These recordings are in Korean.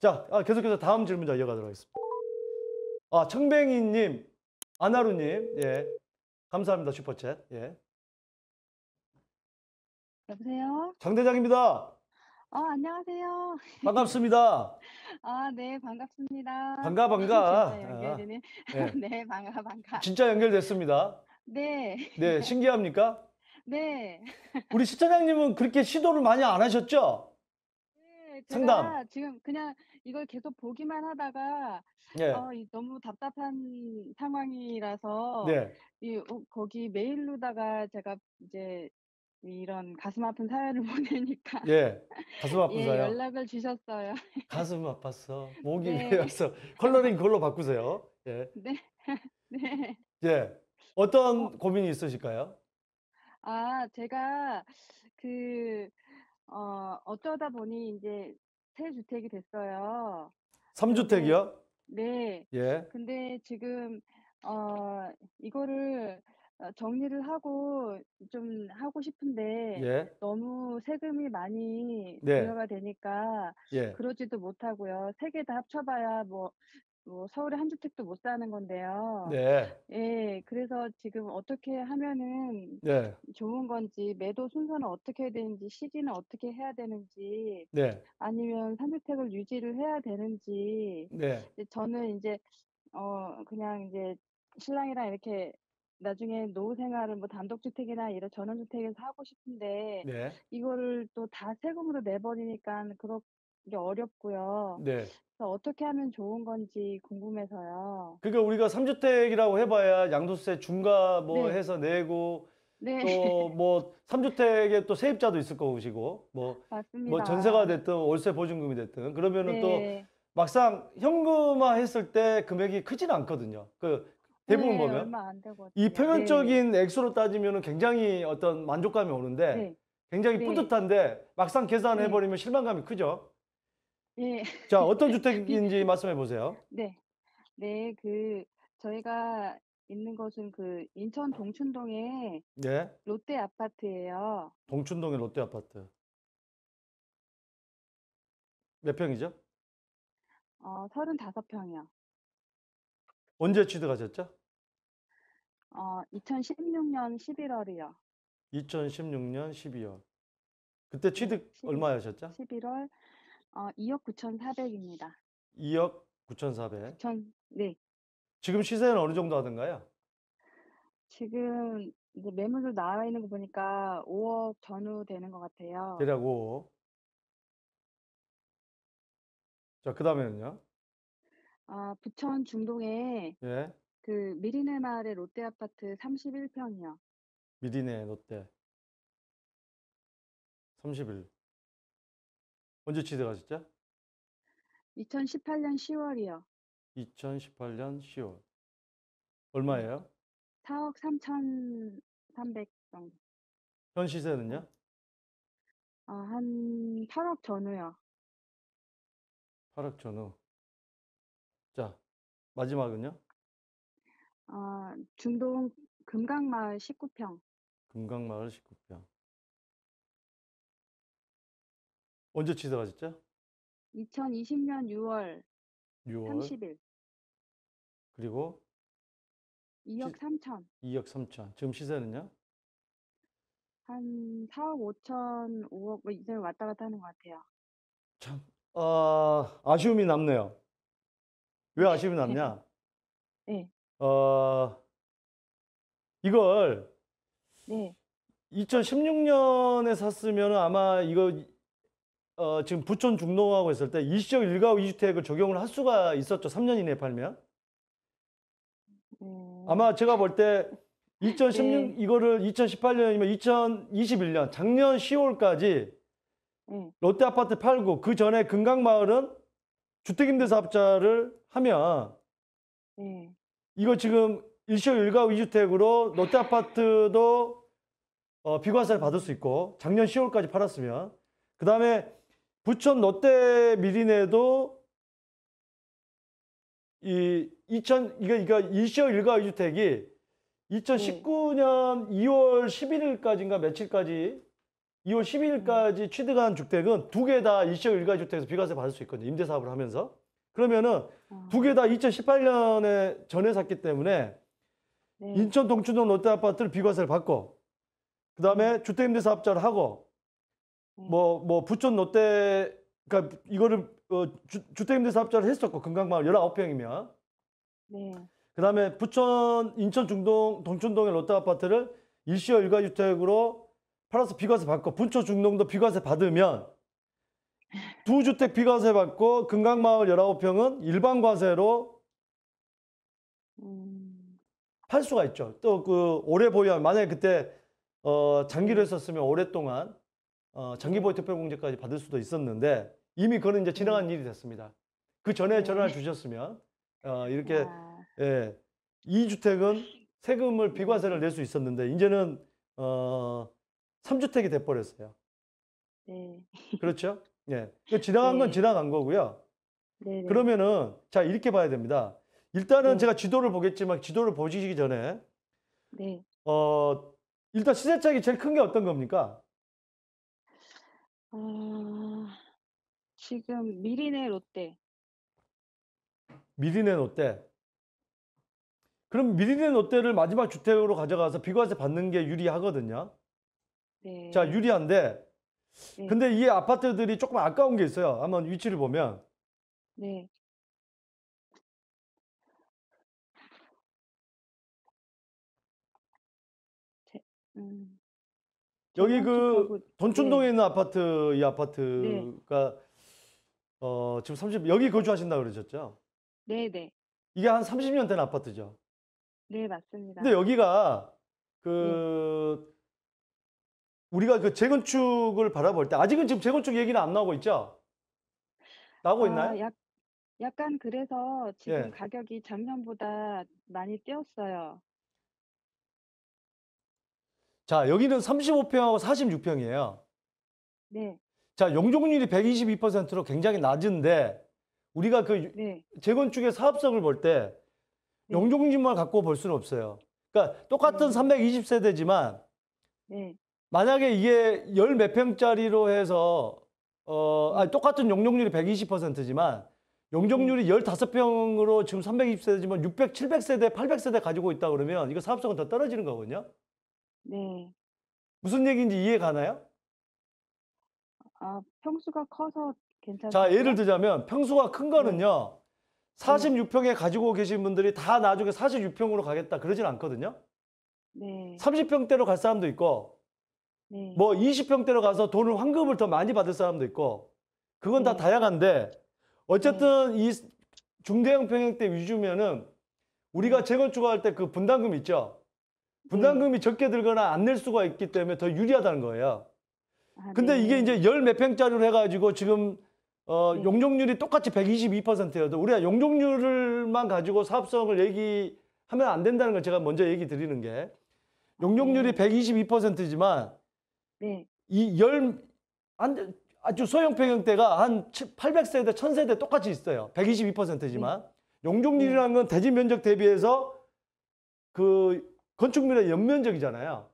자, 아, 계속해서 다음 질문자 이어가도록 하겠습니다. 아, 청뱅이님, 아나루님, 예. 감사합니다, 슈퍼챗. 예. 여보세요? 장대장입니다. 어, 안녕하세요. 반갑습니다. 아, 네, 반갑습니다. 반가 반가. 진짜 아. 연결되는. 네. 네, 반가 반가. 진짜 연결됐습니다. 네. 네, 신기합니까? 네. 우리 시청장님은 그렇게 시도를 많이 안 하셨죠? 네, 제가 상담. 지금 그냥 이걸 계속 보기만 하다가 네. 어, 이 너무 답답한 상황이라서 네. 이 어, 거기 메일로다가 제가 이제 이런 가슴 아픈 사연을 보내니까 예, 가슴 아픈 예, 사연. 연락을 주셨어요. 가슴 아팠어. 목이 네. 왜어 컬러링 그걸로 바꾸세요. 예. 네. 네. 예. 어떤 어. 고민이 있으실까요? 아, 제가 그 어, 어쩌다 보니 이제 새 주택이 됐어요. 삼주택이요 네. 예. 근데 지금 어, 이거를 어, 정리를 하고 좀 하고 싶은데 예. 너무 세금이 많이 들어가 네. 가 되니까 예. 그러지도 못하고요. 세 개 다 합쳐봐야 뭐, 뭐 서울에 한 주택도 못 사는 건데요. 네. 예, 그래서 지금 어떻게 하면은 네. 좋은 건지, 매도 순서는 어떻게 해야 되는지, 시기는 어떻게 해야 되는지, 네. 아니면 3주택을 유지를 해야 되는지, 네. 저는 이제, 어, 그냥 이제 신랑이랑 이렇게 나중에 노후 생활을 뭐 단독주택이나 이런 전원주택에서 하고 싶은데 네. 이거를 또 다 세금으로 내버리니까 그렇게 어렵고요. 네. 그래서 어떻게 하면 좋은 건지 궁금해서요. 그러니까 우리가 삼주택이라고 해봐야 양도세 중과 뭐 네. 해서 내고 네, 또뭐 삼주택에또 세입자도 있을 거시고 뭐, 뭐 맞습니다. 전세가 됐든 월세 보증금이 됐든 그러면은 또 네. 막상 현금화 했을 때 금액이 크지는 않거든요. 그 대부분 네, 보면 얼마 안 되고 이 표면적인 네. 액수로 따지면 굉장히 어떤 만족감이 오는데 네. 굉장히 네. 뿌듯한데 막상 계산해 네. 버리면 실망감이 크죠. 예. 자, 어떤 네, 주택인지 말씀해 보세요. 네. 네, 그 저희가 있는 것은그 인천 동춘동의 네. 롯데 아파트예요. 동춘동의 롯데 아파트. 몇 평이죠? 어, 35평이요. 언제 취득하셨죠? 어, 2016년 11월이요. 2016년 12월. 그때 취득 11, 얼마였었죠? 11월 어, 2억 9,400입니다. 2억 9,400. 9천, 네. 지금 시세는 어느 정도 하던가요? 지금 이제 매물로 나와 있는 거 보니까 5억 전후 되는 것 같아요. 대략 5억. 자, 그다음에는요? 아, 부천 중동에 예. 그 미리네 마을의 롯데 아파트 31평이요. 미리네 롯데 31 언제 취득하셨죠? 2018년 10월이요. 2018년 10월 얼마예요? 4억 3,300 정도. 현 시세는요? 어, 한 8억 전후요. 8억 전후 자 마지막은요? 아 중동 금강마을 19평. 금강마을 19평. 언제 취소하셨죠 2020년 6월 6월. 30일. 그리고 2억 3천. 2억 3천. 지금 시세는요? 한 4억 5천, 5억 뭐 이제 왔다 갔다 하는 것 같아요. 참, 아, 아쉬움이 남네요. 왜 아쉬움이 남냐? 네. 어, 이걸 네. 2016년에 샀으면 아마 이거 어, 지금 부촌중농하고 있을 때 일시적 일가구 이주택을 적용을 할 수가 있었죠. 3년 이내에 팔면. 음. 아마 제가 볼때2016 네. 이거를 2018년이면 2021년 작년 10월까지 음. 롯데 아파트 팔고 그 전에 금강마을은 주택임대사업자를 하면 음. 이거 지금 일시호 일가 위주택으로 롯데 아파트도 어, 비과세를 받을 수 있고 작년 10월까지 팔았으면 그 다음에 부천 롯데 미리네도 이 2000, 이거, 이거 일시호 일가 위주택이 2019년 2월 11일까지인가 며칠까지 2월 12일까지 취득한 주택은 두 개다 일시호 일가 주택에서 비과세 받을 수 있거든요. 임대사업을 하면서. 그러면은 어. 두개 다 2018년에 전에 샀기 때문에 네. 인천 동춘동 롯데 아파트를 비과세를 받고 그다음에 네. 주택임대 사업자를 하고 뭐뭐 네. 뭐부촌 롯데 그러니까 이거를 어, 주, 택임대 사업자를 했었고 금강마을 19평이면 네. 그다음에 부천 인천 중동 동춘동의 롯데 아파트를 일시어 일가주택으로 팔아서 비과세 받고 분초 중동도 비과세 받으면 두 주택 비과세 받고 금강마을 19평은 일반 과세로 음... 팔 수가 있죠. 또그 오래 보유하면 만약에 그때 어 장기로 했었으면 오랫동안 어 장기 보유 특별공제까지 받을 수도 있었는데 이미 그거는 이제 지나간 음. 일이 됐습니다. 그 전에 음. 전화를 주셨으면 어 이렇게 아... 예. 이 주택은 세금을 비과세를 낼 수 있었는데 이제는 어 3주택이 돼 버렸어요. 네. 그렇죠? 예. 그 지나간 네. 건 지나간 거고요. 네. 그러면은 자 이렇게 봐야 됩니다. 일단은 네. 제가 지도를 보겠지만 지도를 보시기 전에 네. 어 일단 시세짝이 제일 큰 게 어떤 겁니까? 어, 지금 미리네 롯데. 미리네 롯데. 그럼 미리네 롯데를 마지막 주택으로 가져가서 비과세 받는 게 유리하거든요. 네. 자 유리한데 네. 근데 이 아파트들이 조금 아까운 게 있어요. 한번 위치를 보면 네. 제, 음, 여기 그재건 돈촌동에 네. 있는 아파트 이 네. 아파트가 어 지금 30 여기 거주하신다고 그러셨죠? 네, 네. 이게 한 30년 된 아파트죠. 네, 맞습니다. 근데 여기가 그 네. 그 우리가 그 재건축을 바라볼 때 아직은 지금 재건축 얘기는 안 나오고 있죠? 나오고 아, 있나요? 약, 약간 그래서 지금 예. 가격이 작년보다 많이 뛰었어요. 자, 여기는 35평하고 46평이에요. 네, 자, 용적률이 122%로 굉장히 낮은데 우리가 그 네, 재건축의 사업성을 볼때 네, 용적률만 갖고 볼 수는 없어요. 그러니까 똑같은 네, 320세대지만 네, 만약에 이게 열 몇 평짜리로 해서 어, 아니, 똑같은 용적률이 120%지만 용적률이 음. 열다섯 평으로 지금 320세대지만 600, 700세대, 800세대 가지고 있다 그러면 이거 사업성은 더 떨어지는 거거든요. 네. 무슨 얘기인지 이해 가나요? 아, 평수가 커서 괜찮아요. 자, 예를 들자면 평수가 큰 네. 거는요. 46평에 가지고 계신 분들이 다 나중에 46평으로 가겠다 그러진 않거든요. 네. 30평대로 갈 사람도 있고 네. 뭐 20평대로 가서 돈을 환급을 더 많이 받을 사람도 있고 그건 다 네. 다양한데 어쨌든 네. 이 중대형 평형대 위주면은 우리가 재건축할 때 그 분담금 있죠. 분담금이 적게 들거나 안 낼 수가 있기 때문에 더 유리하다는 거예요. 아, 근데 네. 이게 이제 열 몇 평짜리로 해가지고 지금 어, 네. 용적률이 똑같이 122%여도 우리가 용적률만 가지고 사업성을 얘기하면 안 된다는 걸 제가 먼저 얘기 드리는 게 아, 용적률이 122%지만 네. 이열 아주 소형평형 대가 한 800세대, 1000세대 똑같이 있어요. 122%지만. 네. 용적률이라는 네. 건 대지 면적 대비해서 그 건축물의 연면적이잖아요.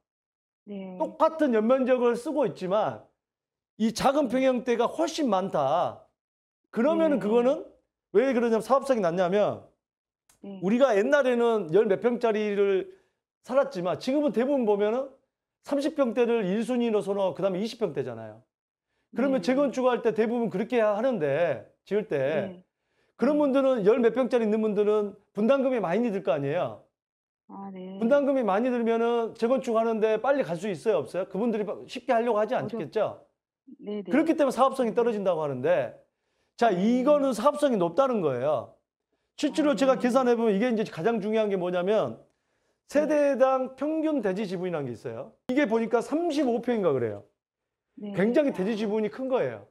네. 똑같은 연면적을 쓰고 있지만 이 작은 평형대가 훨씬 많다. 그러면은 네. 그거는 왜 그러냐면 사업성이 낮냐면 네. 우리가 옛날에는 열 몇 평짜리를 살았지만 지금은 대부분 보면은 30평대를 1순위로 서너 그다음에 20평대잖아요. 그러면 네. 재건축할 때 대부분 그렇게 하는데 지을 때 네. 그런 분들은 열 몇 평짜리 있는 분들은 분담금이 많이 들 거 아니에요. 아, 네. 분담금이 많이 들면은 재건축 하는데 빨리 갈 수 있어요, 없어요? 그분들이 쉽게 하려고 하지 않겠죠? 네, 네. 그렇기 때문에 사업성이 네. 떨어진다고 하는데 자, 음. 이거는 사업성이 높다는 거예요. 실제로 아, 제가 계산해 보면 이게 이제 가장 중요한 게 뭐냐면 세대당 평균 대지 지분이라는 게 있어요. 이게 보니까 3 5평인가 그래요. 네. 굉장히 대지 지분이 큰 거예요.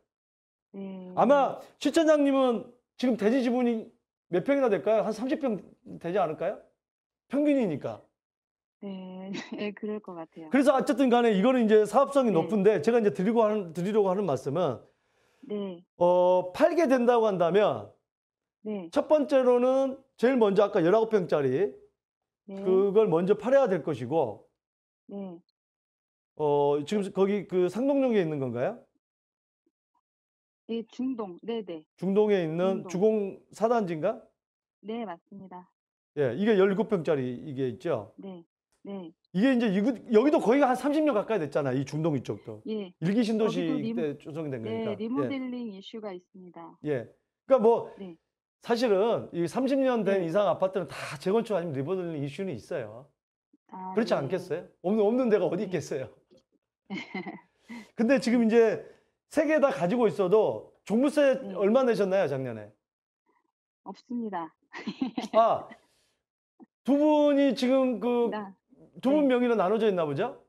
네. 아마 시청장님은 지금 대지 지분이 몇 평이나 될까요? 한 30평 되지 않을까요? 평균이니까. 네, 네 그럴 것 같아요. 그래서 어쨌든 간에 이거는 이제 사업성이 네. 높은데 제가 이제 드리고 하는, 드리려고 하는 말씀은 네. 어, 팔게 된다고 한다면 네. 첫 번째로는 제일 먼저 아까 19평짜리 네. 그걸 먼저 팔아야 될 것이고 네. 어, 지금 거기 그 상동역에 있는 건가요? 네, 중동. 네, 네. 중동에 있는 중동. 주공 사단지인가? 네, 맞습니다. 예, 이게 17평짜리 이게 있죠. 네. 네. 이게 이제 이거, 여기도 거의 한 30년 가까이 됐잖아. 이 중동 이쪽도. 예. 일기 신도시 때 조성된 네, 거니까. 예. 리모델링 이슈가 있습니다. 예. 그러니까 뭐 네. 사실은 이 30년 된 네. 이상 아파트는 다 재건축 아니면 리버델링 이슈는 있어요. 아, 그렇지 네. 않겠어요? 없는 없는 데가 어디 네. 있겠어요? 근데 지금 이제 세 개 다 가지고 있어도 종부세 네. 얼마 내셨나요 작년에? 없습니다. 아, 두 분이 지금 그 두분 네. 명의로 나눠져 있나 보죠?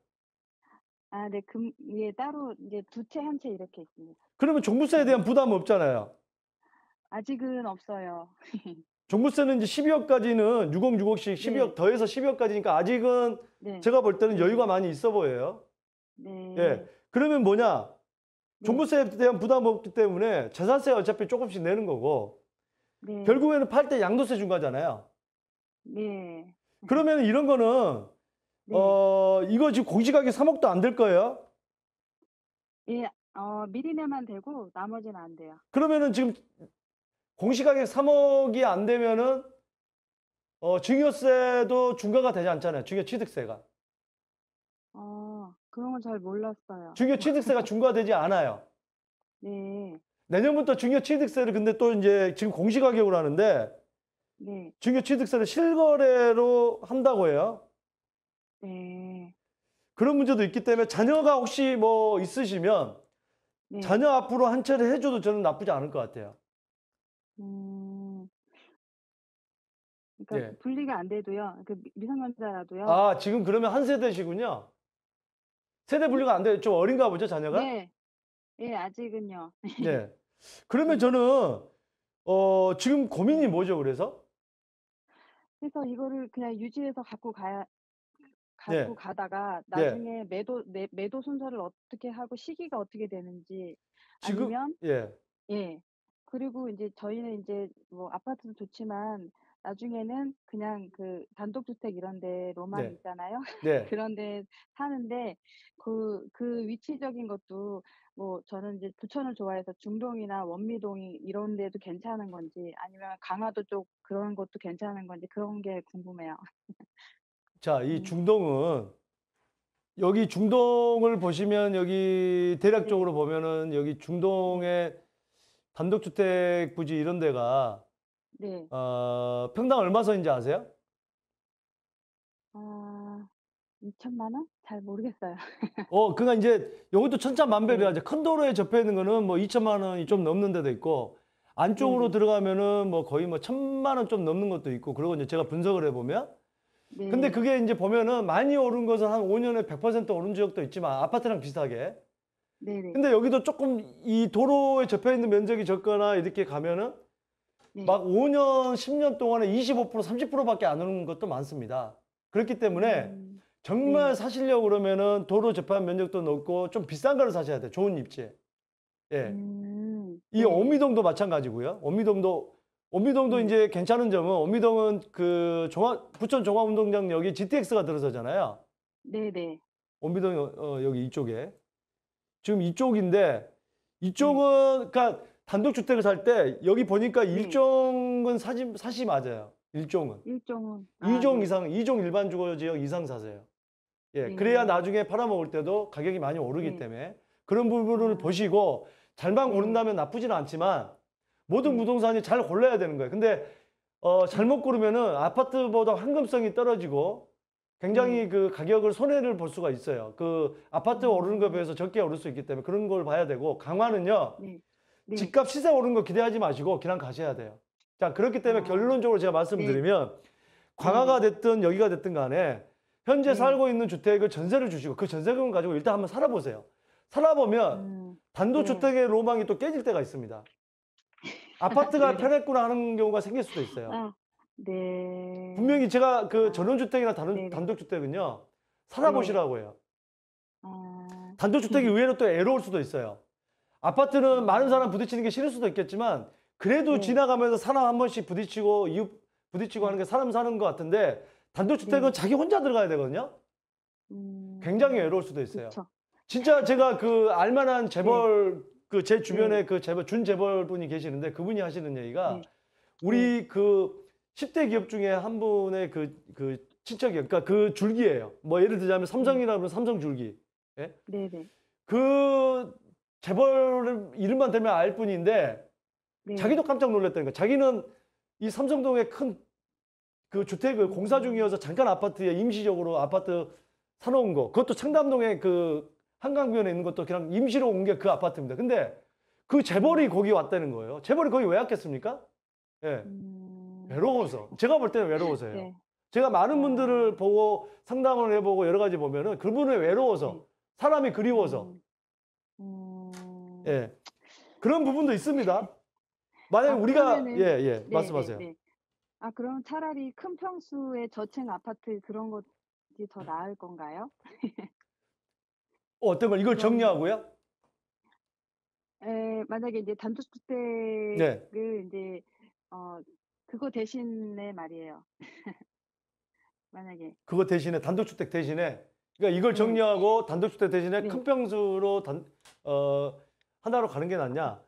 아, 네, 금, 예, 따로 이제 두 채 한 채 이렇게 있습니다. 그러면 종부세에 네. 대한 부담 없잖아요. 아직은 없어요. 종부세는 이제 12억까지는 6억 6억씩 12억 네. 더해서 12억까지니까 아직은 네. 제가 볼 때는 여유가 많이 있어 보여요. 네. 예. 그러면 뭐냐? 네. 종부세에 대한 부담 없기 때문에 재산세 어차피 조금씩 내는 거고 네. 결국에는 팔 때 양도세 준 거잖아요. 네. 그러면 이런 거는 네. 어 이거 지금 공시가격 3억도 안 될 거예요? 예, 어 미리 내만 되고 나머지는 안 돼요. 그러면은 지금 공시가격 3억이 안 되면은 어, 증여세도 중과가 되지 않잖아요. 증여취득세가. 아, 그런 건 잘 몰랐어요. 증여취득세가 중과되지 않아요. 네, 내년부터 증여취득세를 근데 또 이제 지금 공시가격으로 하는데 네, 증여취득세를 실거래로 한다고 해요. 네, 그런 문제도 있기 때문에 자녀가 혹시 뭐 있으시면 네. 자녀 앞으로 한 채를 해줘도 저는 나쁘지 않을 것 같아요. 음. 그러니까 예. 분리가 안 돼도요. 그미성년자라도요아 지금 그러면 1 세대시군요. 세대 분리가 안 돼 좀 어린가 보죠 자녀가? 네. 예 아직은요. 네. 그러면 저는 어 지금 고민이 뭐죠 그래서? 그래서 이거를 그냥 유지해서 갖고 가야 네. 갖고 가다가 네. 나중에 매도 매, 매도 순서를 어떻게 하고 시기가 어떻게 되는지 지금 아니면 예. 예. 그리고 이제 저희는 이제뭐 아파트도 좋지만 나중에는 그냥 그 단독주택 이런 데로만 네. 있잖아요. 네. 그런 데 사는데 그그 그 위치적인 것도 뭐 저는 이제 부천을 좋아해서 중동이나 원미동 이 이런 데도 괜찮은 건지 아니면 강화도 쪽 그런 것도 괜찮은 건지 그런 게 궁금해요. 자, 이 음. 중동은 여기 중동을 보시면 여기 대략적으로 네. 보면은 여기 중동의 단독주택 부지 이런 데가 네. 어, 평당 얼마 선인지 아세요? 아, 2천만 원? 잘 모르겠어요. 어, 그러니까 이제 여기도 천차만별이라 네. 이제 큰 도로에 접해 있는 거는 뭐 2천만 원이 좀 넘는 데도 있고 안쪽으로 네. 들어가면은 뭐 거의 뭐 천만 원 좀 넘는 것도 있고 그러고 이제 제가 분석을 해보면 네. 근데 그게 이제 보면은 많이 오른 것은 한 5년에 100% 오른 지역도 있지만 아파트랑 비슷하게 네네. 근데 여기도 조금 이 도로에 접혀 있는 면적이 적거나 이렇게 가면은 네. 막 5년, 10년 동안에 25%, 30%밖에 안 오는 것도 많습니다. 그렇기 때문에 음. 정말 네. 사시려고 그러면은 도로 접한 면적도 높고 좀 비싼 거를 사셔야 돼요. 좋은 입지에. 예. 음. 이 네. 어미동도 마찬가지고요. 어미동도 어미동도 음. 이제 괜찮은 점은 어미동은 그 종합 부천 종합운동장 여기 GTX가 들어서잖아요. 네네. 어미동 어, 여기 이쪽에 지금 이쪽인데 이쪽은 그러니까 단독주택을 살 때 여기 보니까 네. 일종은 사지, 사시 맞아요. 일종은. 일종은. 아, 이종 네. 이상, 이종 일반 주거지역 이상 사세요. 예, 네. 그래야 나중에 팔아먹을 때도 가격이 많이 오르기 네. 때문에 그런 부분을 아. 보시고 잘만 네. 고른다면 나쁘진 않지만 모든 네. 부동산이 잘 골라야 되는 거예요. 근데 어, 잘못 고르면은 아파트보다 환금성이 떨어지고 굉장히 음. 그 가격을 손해를 볼 수가 있어요. 그 아파트 음. 오르는 거에 비해서 적게 오를 수 있기 때문에 그런 걸 봐야 되고 강화는요. 네. 네. 집값 시세 오른거 기대하지 마시고 그냥 가셔야 돼요. 자 그렇기 때문에 아. 결론적으로 제가 네. 말씀드리면 강화가 네, 네. 됐든 여기가 됐든 간에 현재 살고 있는 주택을 전세를 주시고 그 전세금을 가지고 일단 한번 살아보세요. 살아보면 음. 단독주택의 로망이 또 깨질 때가 있습니다. 아파트가 편했구나 하는 경우가 생길 수도 있어요. 아, 네. 분명히 제가 그 아, 전원주택이나 다른 네, 네. 단독주택은요 살아보시라고 해요. 아, 단독주택이 네. 의외로 또 애로울 수도 있어요. 아파트는 음. 많은 사람 부딪히는 게 싫을 수도 있겠지만 그래도 네. 지나가면서 사람 한 번씩 부딪히고 이웃 부딪히고 하는 네. 게 사람 사는 것 같은데 단독주택은 네. 자기 혼자 들어가야 되거든요. 음, 굉장히 외로울 수도 있어요. 그쵸. 진짜 제가 그 알만한 재벌 그 제 주변에 그 재벌 준 재벌 분이 계시는데 그분이 하시는 얘기가 우리 그 10대 기업 중에 한 분의 그, 그 친척이, 그러니까 그 줄기예요. 뭐 예를 들자면 삼성이라 면 삼성 줄기. 예? 네그 재벌 이름만 들면 알 뿐인데 네. 자기도 깜짝 놀랐다니까. 자기는 이삼성동에큰 그 주택을 공사 중이어서 잠깐 아파트에 임시적으로 아파트 사놓은 거. 그것도 청담동에그 한강변에 있는 것도 그냥 임시로 온 게 그 아파트입니다. 근데 그 재벌이 거기 왔다는 거예요. 재벌이 거기 왜 왔겠습니까? 예. 음... 외로워서. 제가 볼 때는 외로워서요 네. 제가 많은 어. 분들을 보고 상담을 해보고 여러 가지 보면은 그분은 외로워서 네. 사람이 그리워서 음... 음... 예 그런 부분도 있습니다. 만약 아, 우리가 예예 예, 예. 네, 네, 말씀하세요. 네, 네. 아 그럼 차라리 큰 평수의 저층 아파트 그런 것이 더 음. 나을 건가요? 어, 어떤 걸 이걸 정리하고요? 에 예, 만약에 이제 단독주택을 네. 이제 어, 그거 대신에 말이에요. 만약에 그거 대신에 단독주택 대신에 그러니까 이걸 네. 정리하고 단독주택 대신에 네. 큰 평수로 단, 어, 하나로 가는 게 낫냐?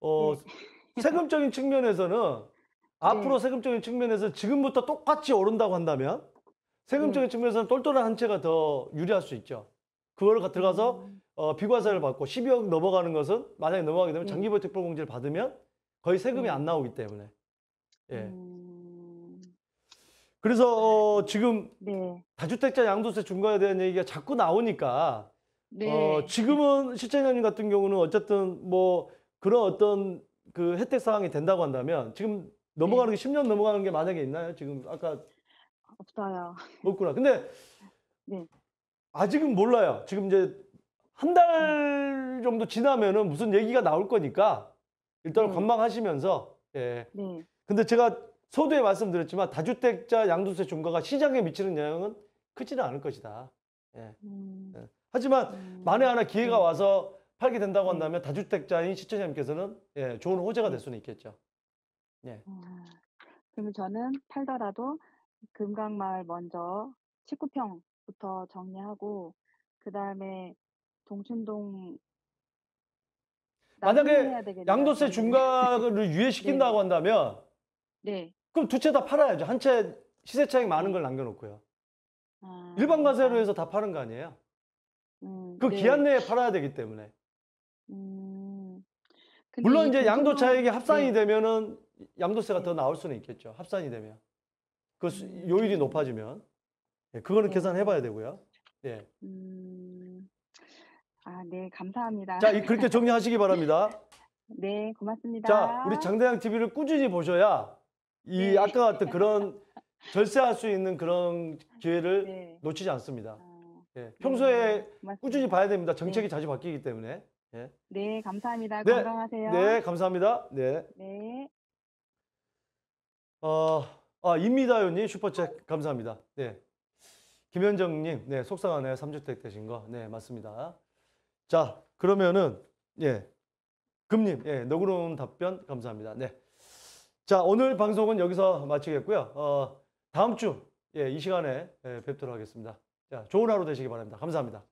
어, 네. 세금적인 측면에서는 네. 앞으로 세금적인 측면에서 지금부터 똑같이 오른다고 한다면 세금적인 측면에서는 똘똘한 한 채가 더 유리할 수 있죠. 그거를 들어가서 음. 어, 비과세를 받고 12억 넘어가는 것은 만약에 넘어가게 되면 장기보유 특별공제를 받으면 거의 세금이 안 나오기 때문에 예. 음. 그래서 어, 지금 네. 다주택자 양도세 중과에 대한 얘기가 자꾸 나오니까 네. 어, 지금은 실장님 같은 경우는 어쨌든 뭐 그런 어떤 그 혜택 사항이 된다고 한다면 지금 넘어가는 네. 게 10년 넘어가는 게 만약에 있나요? 지금 아까 없어요. 없구나. 근데 네. 아직은 몰라요. 지금 이제 한달 음. 정도 지나면은 무슨 얘기가 나올 거니까 일단 네. 관망하시면서 예. 네. 근데 제가 서두에 말씀드렸지만 다주택자 양도세 중과가 시장에 미치는 영향은 크지는 않을 것이다. 예. 음. 예. 하지만 음. 만에 하나 기회가 음. 와서 팔게 된다고 음. 한다면 다주택자인 시청자님께서는 예, 좋은 호재가 될 수는 있겠죠. 예. 음. 그럼 저는 팔더라도 금강마을 먼저 19평부터 정리하고 그 다음에 동춘동 만약에 양도세 중과를 네. 유예시킨다고 한다면 네. 그럼 두 채 다 팔아야죠. 한 채 시세 차익 많은 네. 걸 남겨놓고요. 아, 일반 아. 과세로 해서 다 파는 거 아니에요? 음, 그 네. 기한 내에 팔아야 되기 때문에. 음, 근데 물론 이제 양도 차익이 합산이 네. 되면은 양도세가 더 네. 나올 수는 있겠죠. 합산이 되면. 그 수- 음. 요일이 높아지면. 예, 그거는 네. 계산해 봐야 되고요. 예. 음, 아, 네, 감사합니다. 자, 그렇게 정리하시기 바랍니다. 네, 고맙습니다. 자, 우리 장대양 TV를 꾸준히 보셔야 이 네. 아까 같은 그런 절세할 수 있는 그런 기회를 네. 놓치지 않습니다. 어, 예, 네. 평소에 네, 꾸준히 봐야 됩니다. 정책이 네. 자주 바뀌기 때문에. 예. 네, 감사합니다. 네, 건강하세요. 네, 감사합니다. 네. 네. 어, 아, 임미다요님 슈퍼챗 감사합니다. 네. 김현정님, 네, 속상하네요. 3주택 되신 거. 네, 맞습니다. 자, 그러면은, 예. 금님, 예, 너그러운 답변 감사합니다. 네. 자, 오늘 방송은 여기서 마치겠고요. 어, 다음 주, 예, 이 시간에 예, 뵙도록 하겠습니다. 자, 좋은 하루 되시기 바랍니다. 감사합니다.